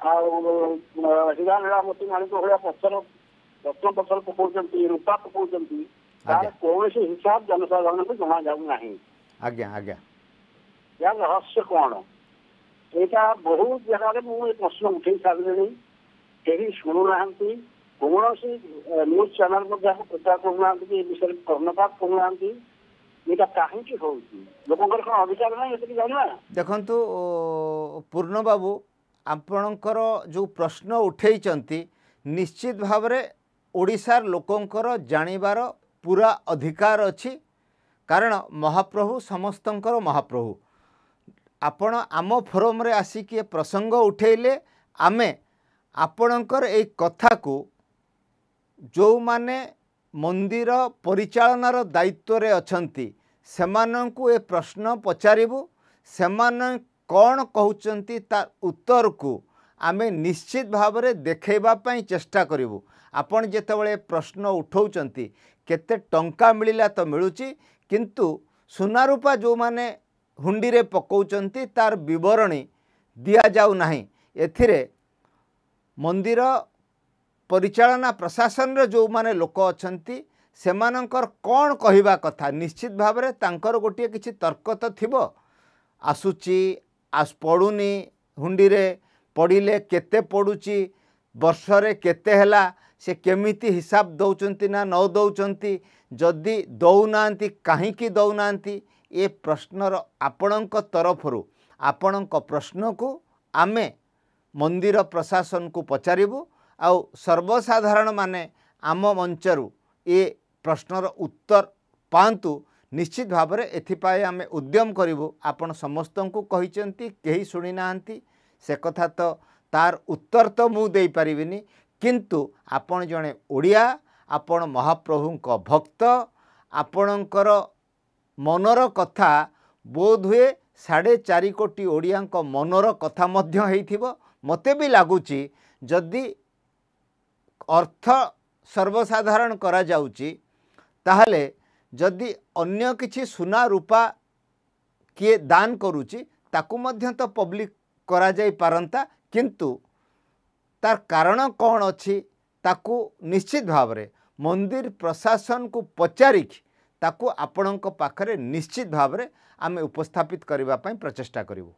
ଆଉ ହିରାନ ରାମତି ମାଣିକ ଭଳିଆ ପଥର ରତ୍ନ ପଥର ପକଉଛନ୍ତି ରୂପା ପକାଉଛନ୍ତି ତାର କୌଣସି ହିସାବ ଜନସାଧାରଣଙ୍କୁ ଜଣାଯାଉ ନାହିଁ ଆଜ୍ଞା ଆଜ୍ଞା ଏହା ରହସ୍ୟ କ'ଣ ଏଇଟା ବହୁତ ଜାଗାରେ ମୁଁ ଏ ପ୍ରଶ୍ନ ଉଠେଇ ସାରିଲିଣି କେହି ଶୁଣୁନାହାନ୍ତି କୌଣସି ନ୍ୟୁଜ୍ ଚ୍ୟାନେଲ୍ ମଧ୍ୟ ପ୍ରଚାର କରୁନାହାନ୍ତି କି ଏ ବିଷୟରେ କର୍ଣ୍ଣପାତ କରୁନାହାନ୍ତି ଏଇଟା କାହିଁକି ହେଉଛି ଲୋକଙ୍କର କ'ଣ ଅଧିକାର ନାହିଁ ଏତିକି ଜାଣିବା ଦେଖନ୍ତୁ ପୂର୍ଣ୍ଣବାବୁ ଆପଣଙ୍କର ଯେଉଁ ପ୍ରଶ୍ନ ଉଠାଇଛନ୍ତି ନିଶ୍ଚିତ ଭାବରେ ଓଡ଼ିଶାର ଲୋକଙ୍କର ଜାଣିବାର ପୁରା ଅଧିକାର ଅଛି କାରଣ ମହାପ୍ରଭୁ ସମସ୍ତଙ୍କର ମହାପ୍ରଭୁ ଆପଣ ଆମ ଫୋରମ୍ରେ ଆସିକି ଏ ପ୍ରସଙ୍ଗ ଉଠାଇଲେ ଆମେ ଆପଣଙ୍କର ଏଇ କଥାକୁ ଯେଉଁମାନେ ମନ୍ଦିର ପରିଚାଳନାର ଦାୟିତ୍ୱରେ ଅଛନ୍ତି ସେମାନଙ୍କୁ ଏ ପ୍ରଶ୍ନ ପଚାରିବୁ ସେମାନଙ୍କ କ'ଣ କହୁଛନ୍ତି ତା ଉତ୍ତରକୁ ଆମେ ନିଶ୍ଚିତ ଭାବରେ ଦେଖେଇବା ପାଇଁ ଚେଷ୍ଟା କରିବୁ ଆପଣ ଯେତେବେଳେ ପ୍ରଶ୍ନ ଉଠାଉଛନ୍ତି କେତେ ଟଙ୍କା ମିଳିଲା ତ ମିଳୁଛି କିନ୍ତୁ ସୁନାରୂପା ଯେଉଁମାନେ ହୁଣ୍ଡିରେ ପକାଉଛନ୍ତି ତାର ବିବରଣୀ ଦିଆଯାଉ ନାହିଁ ଏଥିରେ ମନ୍ଦିର ପରିଚାଳନା ପ୍ରଶାସନର ଯେଉଁମାନେ ଲୋକ ଅଛନ୍ତି ସେମାନଙ୍କର କ'ଣ କହିବା କଥା ନିଶ୍ଚିତ ଭାବରେ ତାଙ୍କର ଗୋଟିଏ କିଛି ତର୍କ ତ ଥିବ ଆସୁଛି ଆସ ପଡ଼ୁନି ହୁଣ୍ଡିରେ ପଡ଼ିଲେ କେତେ ପଡ଼ୁଛି ବର୍ଷରେ କେତେ ହେଲା ସେ କେମିତି ହିସାବ ଦେଉଛନ୍ତି ନା ନ ଦେଉଛନ୍ତି ଯଦି ଦେଉନାହାନ୍ତି କାହିଁକି ଦେଉନାହାନ୍ତି ଏ ପ୍ରଶ୍ନର ଆପଣଙ୍କ ତରଫରୁ ଆପଣଙ୍କ ପ୍ରଶ୍ନକୁ ଆମେ ମନ୍ଦିର ପ୍ରଶାସନକୁ ପଚାରିବୁ ଆଉ ସର୍ବସାଧାରଣମାନେ ଆମ ମଞ୍ଚରୁ ଏ ପ୍ରଶ୍ନର ଉତ୍ତର ପାଆନ୍ତୁ ନିଶ୍ଚିତ ଭାବରେ ଏଥିପାଇଁ ଆମେ ଉଦ୍ୟମ କରିବୁ ଆପଣ ସମସ୍ତଙ୍କୁ କହିଛନ୍ତି କେହି ଶୁଣିନାହାନ୍ତି ସେ କଥା ତ ତାର ଉତ୍ତର ତ ମୁଁ ଦେଇପାରିବିନି କିନ୍ତୁ ଆପଣ ଜଣେ ଓଡ଼ିଆ ଆପଣ ମହାପ୍ରଭୁଙ୍କ ଭକ୍ତ ଆପଣଙ୍କର ମନର କଥା ବୋଧ ହୁଏ ସାଢ଼େ ଚାରି କୋଟି ଓଡ଼ିଆଙ୍କ ମନର କଥା ମଧ୍ୟ ହେଇଥିବ ମୋତେ ବି ଲାଗୁଛି ଯଦି ଅର୍ଥ ସର୍ବସାଧାରଣ କରାଯାଉଛି ତାହେଲେ ଯଦି ଅନ୍ୟ କିଛି ସୁନା ରୂପା କିଏ ଦାନ କରୁଛି ତାକୁ ମଧ୍ୟ ତ ପବ୍ଲିକ୍ କରାଯାଇପାରନ୍ତା କିନ୍ତୁ ତାର କାରଣ କ'ଣ ଅଛି ତାକୁ ନିଶ୍ଚିତ ଭାବରେ ମନ୍ଦିର ପ୍ରଶାସନକୁ ପଚାରିକି ତାକୁ ଆପଣଙ୍କ ପାଖରେ ନିଶ୍ଚିତ ଭାବରେ ଆମେ ଉପସ୍ଥାପିତ କରିବା ପାଇଁ ପ୍ରଚେଷ୍ଟା କରିବୁ